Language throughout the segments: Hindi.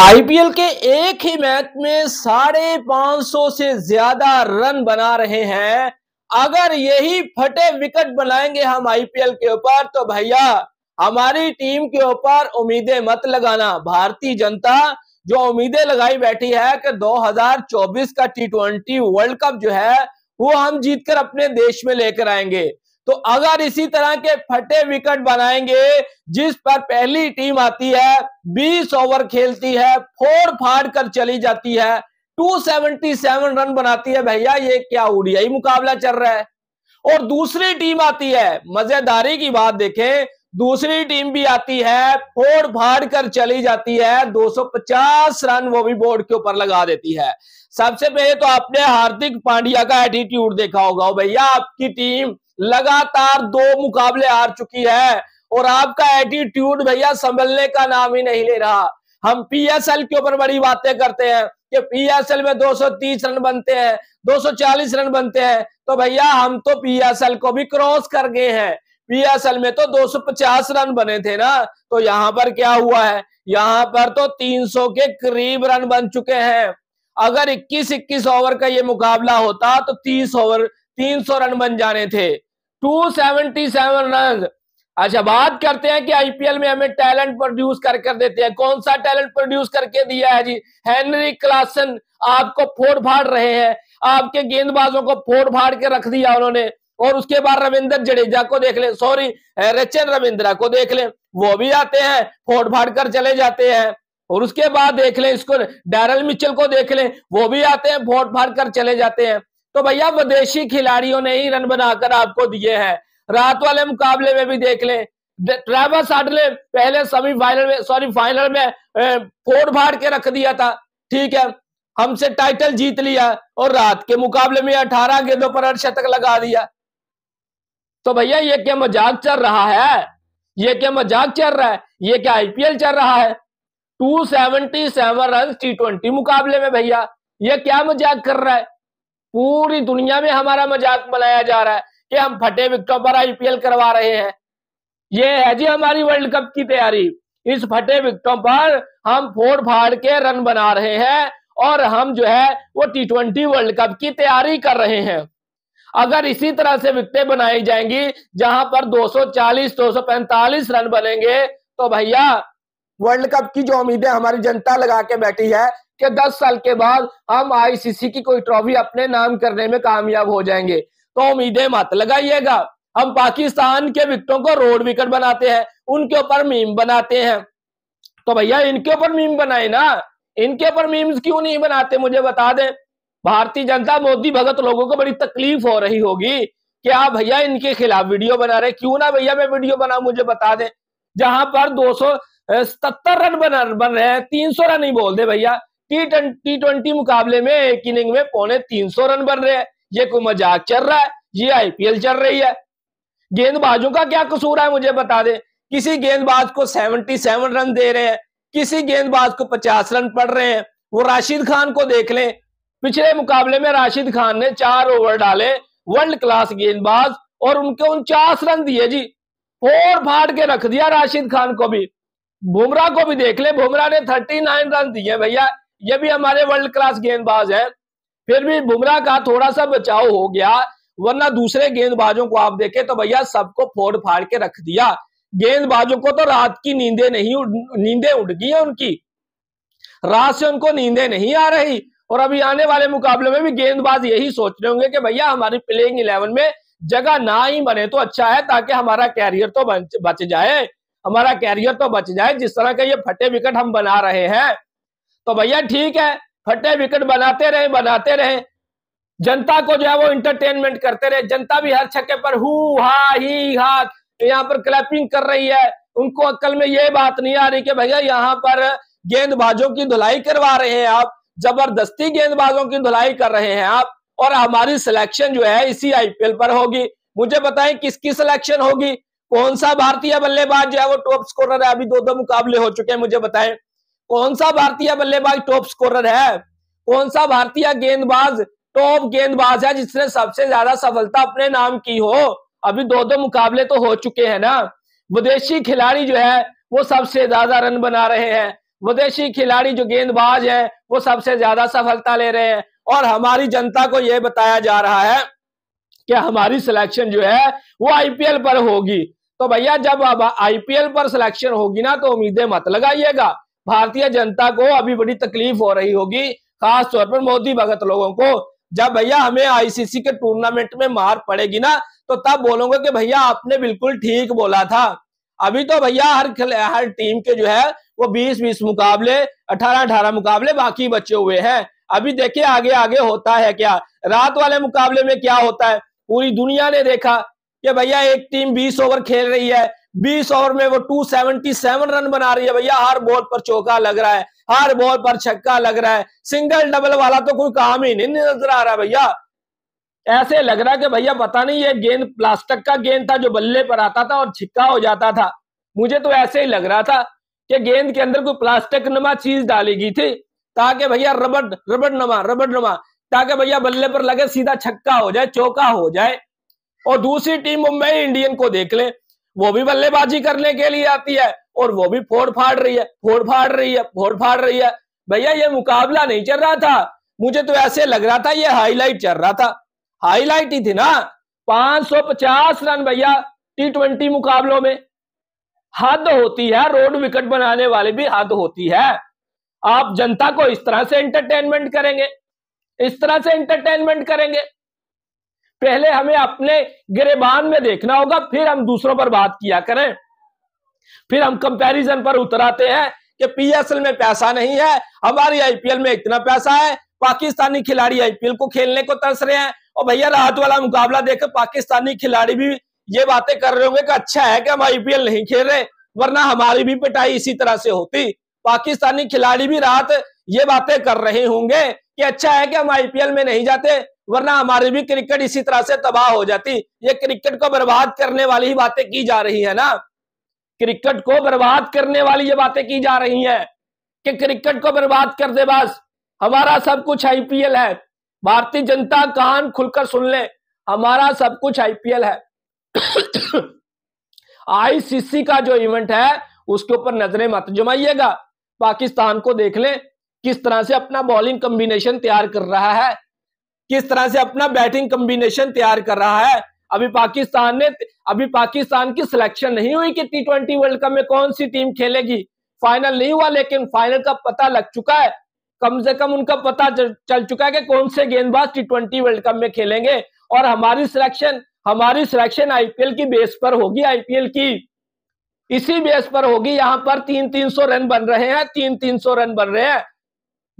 आईपीएल के एक ही मैच में साढ़े पांच सौ से ज्यादा रन बना रहे हैं अगर यही फटे विकेट बनाएंगे हम आईपीएल के ऊपर तो भैया हमारी टीम के ऊपर उम्मीदें मत लगाना भारतीय जनता जो उम्मीदें लगाई बैठी है कि 2024 का टी ट्वेंटी वर्ल्ड कप जो है वो हम जीतकर अपने देश में लेकर आएंगे तो अगर इसी तरह के फटे विकेट बनाएंगे जिस पर पहली टीम आती है 20 ओवर खेलती है फोड़ फाड़ कर चली जाती है 277 रन बनाती है भैया ये क्या ओडीआई मुकाबला चल रहा है और दूसरी टीम आती है मजेदारी की बात देखें दूसरी टीम भी आती है फोड़ फाड़ कर चली जाती है 250 रन वो भी बोर्ड के ऊपर लगा देती है सबसे पहले तो आपने हार्दिक पांड्या का एटीट्यूड देखा होगा भैया आपकी टीम लगातार दो मुकाबले हार चुकी है और आपका एटीट्यूड भैया संभलने का नाम ही नहीं ले रहा हम पीएसएल के ऊपर बड़ी बातें करते हैं कि पीएसएल में 230 रन बनते हैं 240 रन बनते हैं तो भैया हम तो पीएसएल को भी क्रॉस कर गए हैं पीएसएल में तो 250 रन बने थे ना तो यहाँ पर क्या हुआ है यहाँ पर तो 300 के करीब रन बन चुके हैं अगर 21 21 ओवर का ये मुकाबला होता तो 30 ओवर 300 रन बन जाने थे 277 रन अच्छा बात करते हैं कि आईपीएल में हमें टैलेंट प्रोड्यूस कर कर देते हैं कौन सा टैलेंट प्रोड्यूस करके दिया है जी हेनरी क्लासन आपको फोड़ फाड़ रहे हैं आपके गेंदबाजों को फोड़ फाड़ के रख दिया उन्होंने और उसके बाद रविंद्र जडेजा को देख ले सॉरी रचन रविंद्रा को देख ले वो भी आते हैं फोड़ फाड़ कर चले जाते हैं और उसके बाद देख लें इसको डैरल मिचल को देख लें वो भी आते हैं फोड़ फाड़ कर चले जाते हैं तो भैया विदेशी खिलाड़ियों ने ही रन बनाकर आपको दिए हैं रात वाले मुकाबले में भी देख लें ट्रेवर साडले पहले सेमीफाइनल में सॉरी फाइनल में फोड़ फाड़ के रख दिया था ठीक है हमसे टाइटल जीत लिया और रात के मुकाबले में अठारह गेंदों पर अर्धशतक लगा दिया तो भैया ये क्या मजाक चल रहा है ये क्या मजाक चल रहा है ये क्या आईपीएल चल रहा है 277 रन टी ट्वेंटी मुकाबले में भैया ये क्या मजाक कर रहा है पूरी दुनिया में हमारा मजाक बनाया जा रहा है कि हम फटे विकटों पर आईपीएल करवा रहे हैं ये है जी हमारी वर्ल्ड कप की तैयारी इस फटे विकटों पर हम फोड़ फाड़ के रन बना रहे हैं और हम जो है वो टी ट्वेंटी वर्ल्ड कप की तैयारी कर रहे हैं अगर इसी तरह से विकटें बनाई जाएंगी जहां पर 240 245 रन बनेंगे तो भैया वर्ल्ड कप की जो उम्मीदें हमारी जनता लगा के बैठी है कि 10 साल के बाद हम आईसीसी की कोई ट्रॉफी अपने नाम करने में कामयाब हो जाएंगे तो उम्मीदें मत लगाइएगा हम पाकिस्तान के विकटों को रोड विकेट बनाते हैं उनके ऊपर मीम बनाते हैं तो भैया इनके ऊपर मीम बनाए ना इनके ऊपर मीम्स क्यों नहीं बनाते मुझे बता दे भारतीय जनता मोदी भगत लोगों को बड़ी तकलीफ हो रही होगी कि आप भैया इनके खिलाफ वीडियो बना रहे क्यों ना भैया मैं वीडियो बनाऊ मुझे बता दे जहां पर दो सौ रन बन बन रहे हैं तीन सौ रन ही बोल दे भैया टी ट्वेंटी मुकाबले में एक इनिंग में पौने तीन सौ रन बन रहे हैं ये कोई मजाक चल रहा है ये आईपीएल चल रही है गेंदबाजों का क्या कसूर है मुझे बता दे किसी गेंदबाज को सेवनटी सेवन रन दे रहे हैं किसी गेंदबाज को पचास रन पड़ रहे हैं वो राशिद खान को देख लें पिछले मुकाबले में राशिद खान ने चार ओवर डाले वर्ल्ड क्लास गेंदबाज और उनके उनचास रन दिए जी फोड़ फाड़ के रख दिया राशिद खान को भी बुमराह को भी देख ले बुमराह ने थर्टी नाइन रन दिए भैया ये भी हमारे वर्ल्ड क्लास गेंदबाज है फिर भी बुमराह का थोड़ा सा बचाव हो गया वरना दूसरे गेंदबाजों को आप देखें तो भैया सबको फोड़ फाड़ के रख दिया गेंदबाजों को तो रात की नींदे नहीं नींदे उठ गई है उनकी रात से उनको नींदे नहीं आ रही और अभी आने वाले मुकाबले में भी गेंदबाज यही सोच रहे होंगे कि भैया हमारी प्लेइंग इलेवन में जगह ना ही बने तो अच्छा है ताकि हमारा कैरियर तो बच जाए हमारा कैरियर तो बच जाए जिस तरह के ये फटे विकेट हम बना रहे हैं तो भैया ठीक है फटे विकेट बनाते रहे बनाते रहे जनता को जो है वो इंटरटेनमेंट करते रहे जनता भी हर छक्के पर हु हा ही हा यहाँ पर क्लैपिंग कर रही है उनको अक्ल में ये बात नहीं आ रही कि भैया यहाँ पर गेंदबाजों की धुलाई करवा रहे हैं आप जबरदस्ती गेंदबाजों की धुलाई कर रहे हैं आप और हमारी सिलेक्शन जो है इसी आईपीएल पर होगी मुझे बताएं किसकी सिलेक्शन होगी कौन सा भारतीय बल्लेबाज जो है वो टॉप स्कोरर है अभी दो दो मुकाबले हो चुके हैं मुझे बताएं कौन सा भारतीय बल्लेबाज टॉप स्कोरर है कौन सा भारतीय गेंदबाज टॉप गेंदबाज है जिसने सबसे ज्यादा सफलता अपने नाम की हो अभी दो दो मुकाबले तो हो चुके हैं ना विदेशी खिलाड़ी जो है वो सबसे ज्यादा रन बना रहे हैं विदेशी खिलाड़ी जो गेंदबाज है वो सबसे ज्यादा सफलता ले रहे हैं और हमारी जनता को यह बताया जा रहा है कि हमारी सिलेक्शन जो है वो आईपीएल पर होगी तो भैया जब आईपीएल पर सिलेक्शन होगी ना तो उम्मीदें मत लगाइएगा भारतीय जनता को अभी बड़ी तकलीफ हो रही होगी खास तौर पर मोदी भगत लोगों को जब भैया हमें आईसीसी के टूर्नामेंट में मार पड़ेगी ना तो तब बोलोगे कि भैया आपने बिल्कुल ठीक बोला था अभी तो भैया हर हर टीम के जो है वो 20 20 मुकाबले 18 18 मुकाबले बाकी बचे हुए हैं अभी देखिए आगे आगे होता है क्या रात वाले मुकाबले में क्या होता है पूरी दुनिया ने देखा कि भैया एक टीम 20 ओवर खेल रही है बीस ओवर में वो टू सेवन रन बना रही है भैया हर बॉल पर चौका लग रहा है हर बॉल पर छक्का लग रहा है सिंगल डबल वाला तो कोई काम ही नहीं नजर आ रहा भैया ऐसे लग रहा है कि भैया पता नहीं ये गेंद प्लास्टिक का गेंद था जो बल्ले पर आता था और छिक्का हो जाता था मुझे तो ऐसे ही लग रहा था कि गेंद के अंदर कोई प्लास्टिक नमा चीज डाली गई थी ताकि भैया रबड़ रबड़ नमा रबड़ नमा ताकि भैया बल्ले पर लगे सीधा छक्का हो जाए चौका हो जाए और दूसरी टीम मुंबई इंडियन को देख ले वो भी बल्लेबाजी करने के लिए आती है और वो भी फोड़ फाड़ रही है फोड़ फाड़ रही है फोड़ फाड़ रही है भैया ये मुकाबला नहीं चल रहा था मुझे तो ऐसे लग रहा था ये हाईलाइट चल रहा था हाईलाइट ही थी ना 550 रन भैया टी ट्वेंटी मुकाबलों में हद होती है रोड विकेट बनाने वाले भी हद होती है आप जनता को इस तरह से एंटरटेनमेंट करेंगे इस तरह से एंटरटेनमेंट करेंगे पहले हमें अपने गिरेबान में देखना होगा फिर हम दूसरों पर बात किया करें फिर हम कंपैरिजन पर उतराते हैं कि पीएसएल में पैसा नहीं है हमारी आईपीएल में इतना पैसा है पाकिस्तानी खिलाड़ी आईपीएल को खेलने को तरस रहे हैं और भैया रात वाला मुकाबला देख पाकिस्तानी खिलाड़ी भी ये बातें कर रहे होंगे कि अच्छा है कि हम आईपीएल नहीं खेल रहे वरना हमारी भी पिटाई इसी तरह से होती पाकिस्तानी खिलाड़ी भी रात ये बातें कर रहे होंगे कि अच्छा है कि हम आईपीएल में नहीं जाते वरना हमारी भी क्रिकेट इसी तरह से तबाह हो जाती ये क्रिकेट को बर्बाद करने वाली ही बातें की जा रही है ना क्रिकेट को बर्बाद करने वाली ये बातें की जा रही हैं कि क्रिकेट को बर्बाद कर दे बस हमारा सब कुछ आईपीएल है भारतीय जनता कान खुलकर सुन ले हमारा सब कुछ आईपीएल है आईसीसी का जो इवेंट है उसके ऊपर नजरें मत जमाइएगा पाकिस्तान को देख ले किस तरह से अपना बॉलिंग कॉम्बिनेशन तैयार कर रहा है किस तरह से अपना बैटिंग कॉम्बिनेशन तैयार कर रहा है अभी पाकिस्तान ने अभी पाकिस्तान की सिलेक्शन नहीं हुई कि टी वर्ल्ड कप में कौन सी टीम खेलेगी फाइनल नहीं हुआ लेकिन फाइनल का पता लग चुका है कम से कम उनका पता चल चुका है कि कौन से गेंदबाज टी ट्वेंटी वर्ल्ड कप में खेलेंगे और हमारी सिलेक्शन हमारी सिलेक्शन आईपीएल की बेस पर होगी आईपीएल की इसी बेस पर होगी यहाँ पर तीन तीन सौ रन बन रहे हैं तीन तीन सौ रन बन रहे हैं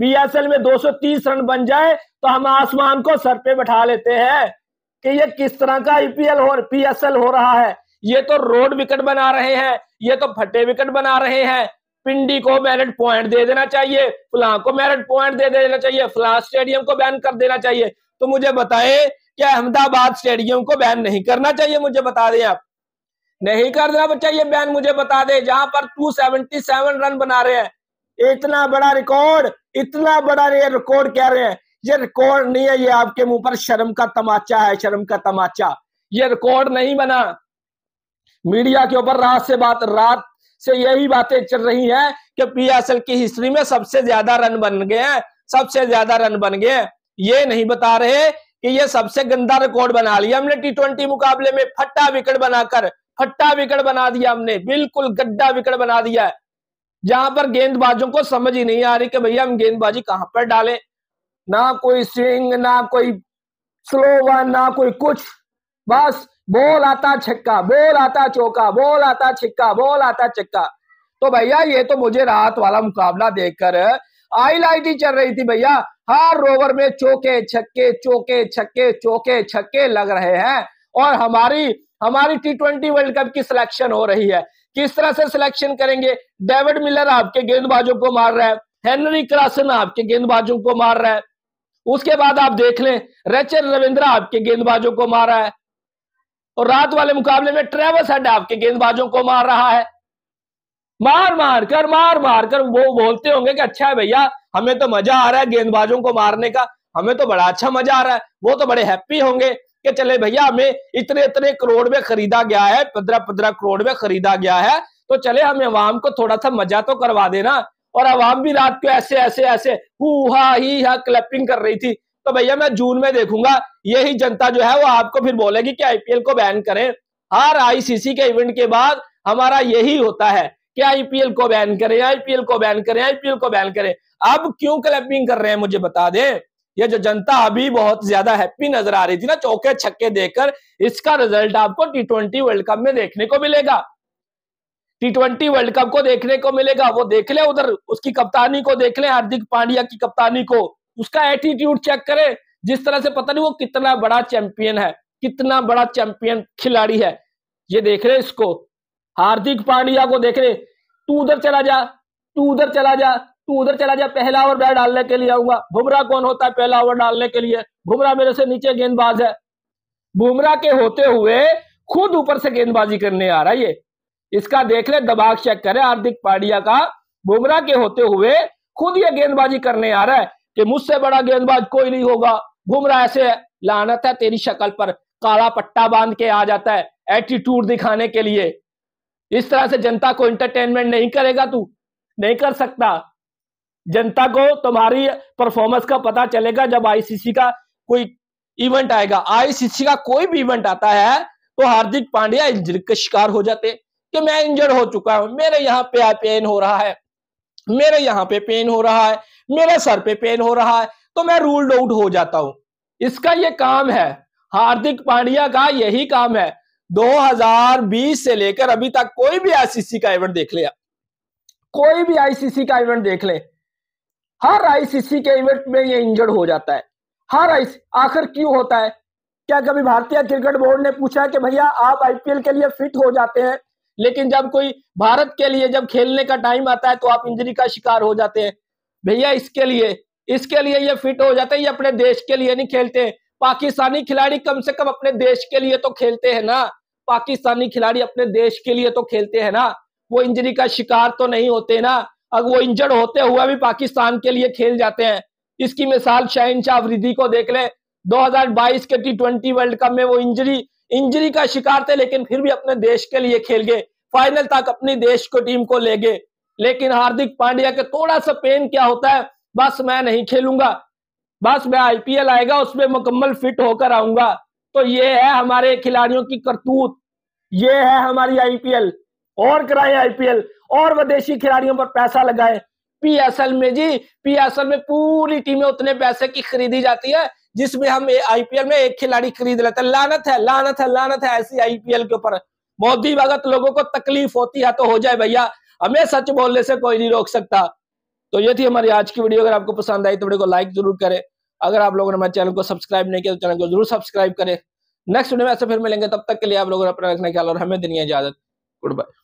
बीएसएल में 230 रन बन जाए तो हम आसमान को सर पे बैठा लेते हैं कि ये किस तरह का आईपीएल e हो पीएसएल हो रहा है ये तो रोड विकेट बना रहे हैं ये तो फटे विकेट बना रहे हैं पिंडी को मेरिट पॉइंट दे देना चाहिए फुला को मेरिट पॉइंट दे देना चाहिए फुला स्टेडियम को बैन कर देना चाहिए तो मुझे बताए क्या अहमदाबाद स्टेडियम को बैन नहीं करना चाहिए मुझे बता दें आप नहीं कर देना चाहिए बैन मुझे बता दे जहां पर 277 रन बना रहे हैं इतना बड़ा रिकॉर्ड इतना बड़ा ये रिकॉर्ड कह रहे हैं ये रिकॉर्ड नहीं है ये आपके मुंह पर शर्म का तमाचा है शर्म का तमाचा ये रिकॉर्ड नहीं बना मीडिया के ऊपर रात से बात रात से यही बातें चल रही हैं कि पीएसएल की हिस्ट्री में सबसे ज्यादा रन बन गए हैं सबसे ज्यादा रन बन गए हैं ये नहीं बता रहे कि ये सबसे गंदा रिकॉर्ड बना लिया हमने टी ट्वेंटी मुकाबले में फट्टा विकेट बनाकर फट्टा विकेट बना दिया हमने बिल्कुल गड्ढा विकेट बना दिया है जहां पर गेंदबाजों को समझ ही नहीं आ रही कि भैया हम गेंदबाजी कहां पर डालें ना कोई स्विंग ना कोई स्लो वन ना कोई कुछ बस बॉल आता छक्का बॉल आता चौका बॉल आता छक्का बॉल आता छक्का तो भैया ये तो मुझे रात वाला मुकाबला देखकर आईलाइटी चल रही थी भैया हर ओवर में चौके छक्के चौके छक्के चौके छक्के लग रहे हैं और हमारी हमारी टी ट्वेंटी वर्ल्ड कप की सिलेक्शन हो रही है किस तरह से सिलेक्शन करेंगे डेविड मिलर आपके गेंदबाजों को मार रहा है हेनरी क्रासन आपके गेंदबाजों को मार रहा है उसके बाद आप देख लें रचन रविंद्र आपके गेंदबाजों को मार रहा है और रात वाले मुकाबले में ट्रेवस हेड आपके गेंदबाजों को मार रहा है मार मार कर मार मार कर वो बोलते होंगे कि अच्छा है भैया हमें तो मजा आ रहा है गेंदबाजों को मारने का हमें तो बड़ा अच्छा मजा आ रहा है वो तो बड़े हैप्पी होंगे कि चले भैया हमें इतने इतने करोड़ में खरीदा गया है पंद्रह पंद्रह करोड़ में खरीदा गया है तो चले हमें अवाम को थोड़ा सा मजा तो करवा देना और अवाम भी रात को ऐसे ऐसे ऐसे हुआ ही हा क्लैपिंग कर रही थी तो भैया मैं जून में देखूंगा यही जनता जो है वो आपको फिर बोलेगी कि आईपीएल को बैन करें हर आईसीसी के इवेंट के बाद हमारा यही होता है कि आईपीएल को बैन करें आईपीएल को बैन करें आईपीएल को बैन करें अब क्यों क्लैपिंग कर रहे हैं मुझे बता दें ये जो जनता अभी बहुत ज्यादा हैप्पी नजर आ रही थी ना चौके छक्के देकर इसका रिजल्ट आपको टी ट्वेंटी वर्ल्ड कप में देखने को मिलेगा टी ट्वेंटी वर्ल्ड कप को देखने को मिलेगा वो देख ले उधर उसकी कप्तानी को देख ले हार्दिक पांड्या की कप्तानी को उसका एटीट्यूड चेक करें जिस तरह से पता नहीं वो कितना बड़ा चैंपियन है कितना बड़ा चैंपियन खिलाड़ी है ये देख रहे इसको हार्दिक पांड्या को देख रहे तू उधर चला जा तू उधर चला जा तू उधर चला जा पहला ओवर बैट डालने के लिए आऊंगा बुमरा कौन होता है पहला ओवर डालने के लिए बुमरा मेरे से नीचे गेंदबाज है बुमरा के होते हुए खुद ऊपर से गेंदबाजी करने आ रहा है ये इसका देख ले दबाग चेक करे हार्दिक पांड्या का बुमरा के होते हुए खुद ये गेंदबाजी करने आ रहा है कि मुझसे बड़ा गेंदबाज कोई नहीं होगा बुमरा ऐसे लानत है तेरी शक्ल पर काला पट्टा बांध के आ जाता है एटीट्यूड दिखाने के लिए इस तरह से जनता को एंटरटेनमेंट नहीं करेगा तू नहीं कर सकता जनता को तुम्हारी परफॉर्मेंस का पता चलेगा जब आईसीसी का कोई इवेंट आएगा आईसीसी का कोई भी इवेंट आता है तो हार्दिक पांड्या इंजर का शिकार हो जाते कि मैं इंजर्ड हो चुका हूं मेरे यहाँ पे पेन हो रहा है मेरे यहाँ पे पेन हो रहा है मेरे सर पे पेन हो रहा है तो मैं रूल्ड आउट हो जाता हूं इसका ये काम है हार्दिक पांड्या का यही काम है 2020 से लेकर अभी तक कोई भी आईसीसी का इवेंट देख ले कोई भी आईसीसी का इवेंट देख ले हर आईसीसी के इवेंट में ये इंजर्ड हो जाता है हर आईसी आखिर क्यों होता है क्या कभी भारतीय क्रिकेट बोर्ड ने पूछा कि भैया आप आईपीएल के लिए फिट हो जाते हैं लेकिन जब कोई भारत के लिए जब खेलने का टाइम आता है तो आप इंजरी का शिकार हो जाते हैं भैया इसके लिए इसके लिए ये फिट हो जाते हैं ये अपने देश के लिए नहीं खेलते पाकिस्तानी खिलाड़ी कम से कम अपने देश के लिए तो खेलते हैं ना पाकिस्तानी खिलाड़ी अपने देश के लिए तो खेलते हैं ना वो इंजरी का शिकार तो नहीं होते ना अब वो इंजर्ड होते हुए भी पाकिस्तान के लिए खेल जाते हैं इसकी मिसाल शहनशाह वृद्धि को देख लें 2022 के टी वर्ल्ड कप में वो इंजरी इंजरी का शिकार थे लेकिन फिर भी अपने देश के लिए खेल गए फाइनल तक अपनी देश को टीम को ले गए लेकिन हार्दिक पांड्या के थोड़ा सा पेन क्या होता है बस मैं नहीं खेलूंगा बस मैं आईपीएल आएगा उसमें मुकम्मल फिट होकर आऊंगा तो ये है हमारे खिलाड़ियों की करतूत ये है हमारी आईपीएल और कराए आईपीएल और विदेशी खिलाड़ियों पर पैसा लगाए पीएसएल में जी पीएसएल में पूरी टीमें उतने पैसे की खरीदी जाती है जिसमें हम आईपीएल में एक खिलाड़ी खरीद लेते हैं लानत है लानत है लानत है ऐसी आईपीएल के ऊपर मोदी भगत लोगों को तकलीफ होती है तो हो जाए भैया हमें सच बोलने से कोई नहीं रोक सकता तो ये थी हमारी आज की वीडियो अगर आपको पसंद आई तो वीडियो को लाइक जरूर करें अगर आप लोगों ने हमारे चैनल को सब्सक्राइब नहीं किया तो चैनल को जरूर सब्सक्राइब करें नेक्स्ट वीडियो में ऐसे फिर मिलेंगे तब तक के लिए आप लोगों ने अपना रखने ख्याल और हमें दिन इजाजत गुड बाय